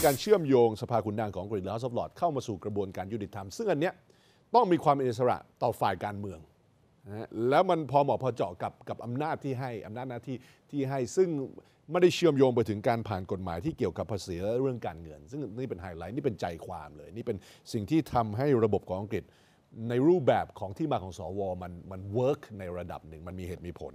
ีการเชื่อมโยงสภาขุนนางของกรีนลาสอรลอดเข้ามาสู่กระบวนการยุติธรรมซึ่งอันเนี้ยต้องมีความอิสระต่อฝ่ายการเมืองนะแล้วมันพอเหมาะพอเจาะกับกับอำนาจที่ให้อำนาจหน้าที่ที่ให้ซึ่งไม่ได้เชื่อมโยงไปถึงการผ่านกฎหมายที่เกี่ยวกับภาษีและเรื่องการเงิน ซึ่งนี่เป็นไฮไลท์นี่เป็นใจความเลย นี่เป็นสิ่งที่ทำให้ระบบของอังกฤษ ในรูปแบบของที่มาของสอวอมันมันเวิร์กในระดับหนึ่ง มันมีเหตุมีผล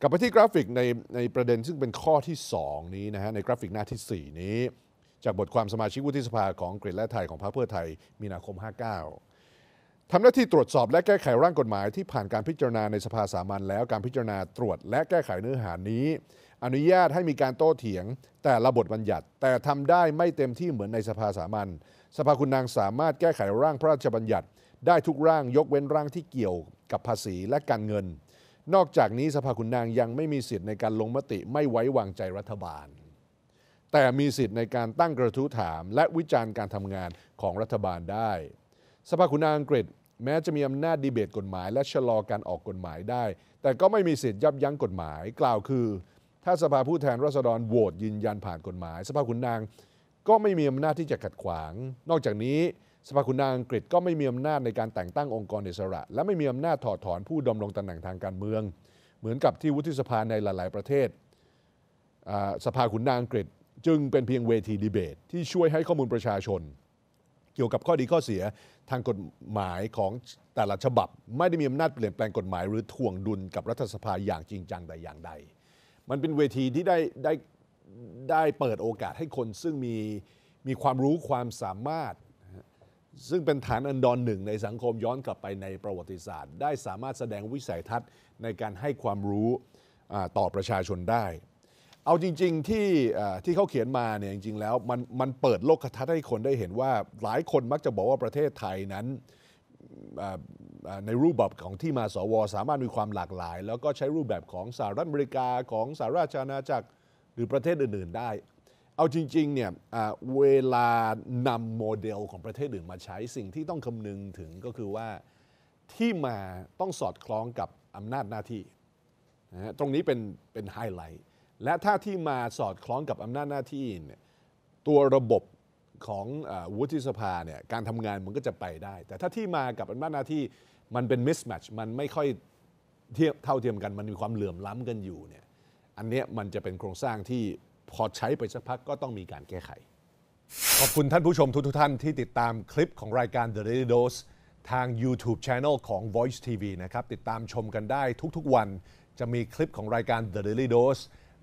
กลับไปที่กราฟิกในในประเด็นซึ่งเป็นข้อที่ 2 นี้นะฮะในกราฟิกหน้าที่ 4 นี้จากบทความสมาชิกวุฒิสภาของกรีฑและไทยของพรรคเพื่อไทย มีนาคม 59 ทำหน้าที่ตรวจสอบและแก้ไขร่างกฎหมายที่ผ่านการพิจารณาในสภาสามัญแล้วการพิจารณาตรวจและแก้ไขเนื้อหานี้ อนุญาตให้มีการโต้เถียง แต่ระบทบัญญัติแต่ทำได้ไม่เต็มที่เหมือนในสภาสามัญสภาคุณนางสามารถแก้ไขร่างพระราชบัญญัติ ได้ทุกร่างยกเว้นร่างที่เกี่ยวกับภาษีและการเงิน นอกจากนี้สภาคุณนางยังไม่มีสิทธิ์ในการลงมติไม่ไว้วางใจรัฐบาลแต่มีสิทธิ์ในการตั้งกระทู้ถามและวิจารณ์การทำงานของรัฐบาลได้ สภาคุณาอังกฤษ แม้จะมีอำนาจดีเบตกฎหมาย และชะลอการออกกฎหมายได้ แต่ก็ไม่มีสิทธิ์ยับยั้งกฎหมายกล่าวคือ ถ้าสภาผู้แทนราษฎรโหวตยืนยันผ่านกฎหมาย สภาคุณนางก็ไม่มีอำนาจที่จะขัดขวาง นอกจากนี้สภาคุณนางอังกฤษก็ไม่มีอำนาจในการแต่งตั้งองค์กรอิสระ และไม่มีอำนาจถอดถอนผู้ดำรงตำแหน่งทางการเมือง เหมือนกับที่วุฒิสภาในหลาย ๆ ประเทศสภาคุณนางอังกฤษจึงเป็นเพียงเวทีดีเบต ที่ช่วยให้ข้อมูลประชาชน เกี่ยวกับข้อดีข้อเสียทางกฎหมายของแต่ละฉบับไม่ได้มีอำนาจเปลี่ยนแปลงกฎหมายหรือทวงดุลกับรัฐสภาอย่างจริงจังแต่อย่างใดมันเป็นเวทีที่ได้ได้ได้เปิดโอกาสให้คนซึ่งมีมีความรู้ความสามารถ ซึ่งเป็นฐานอันดอนหนึ่งในสังคมย้อนกลับไปในประวัติศาสตร์ ได้สามารถแสดงวิสัยทัศน์ในการให้ความรู้ต่อประชาชนได้เอาจริงๆที่ที่เขาเขียนมาเนี่ยจริงๆแล้วมันมันเปิดโลกทัศน์ให้คนได้เห็นว่าหลายคนมักจะบอกว่าประเทศไทยนั้นในรูปแบบของที่มาสว สามารถมีความหลากหลาย แล้วก็ใช้รูปแบบของสหรัฐอเมริกาของสหราชอาณาจักรหรือประเทศอื่นๆได้ เอาจริงๆเนี่ยเวลานำโมเดลของประเทศอื่นมาใช้สิ่งที่ต้องคำนึงถึงก็คือว่าที่มาต้องสอดคล้องกับอำนาจหน้าที่นะตรงนี้เป็นเป็นไฮไลท์และถ้าที่มาสอดคล้องกับอำนาจหน้าที่เนี่ยตัวระบบของวุฒิสภาเนี่ยการทำงานมันก็จะไปได้ แต่ถ้าที่มากับอำนาจหน้าที่มันเป็นมิสแมทช์มันไม่ค่อยเทียบเท่าเทียมกัน มันมีความเหลื่อมล้ำกันอยู่เนี่ยอันนี้มันจะเป็นโครงสร้างที่พอใช้ไปสักพักก็ต้องมีการแก้ไข ขอบคุณท่านผู้ชมทุกทุกท่านที่ ติดตามคลิปของรายการ The Daily Dose ทาง YouTube Channel ของ Voice TV นะครับติดตามชมกันได้ ทุกๆวันจะมีคลิปของรายการ The Daily Dose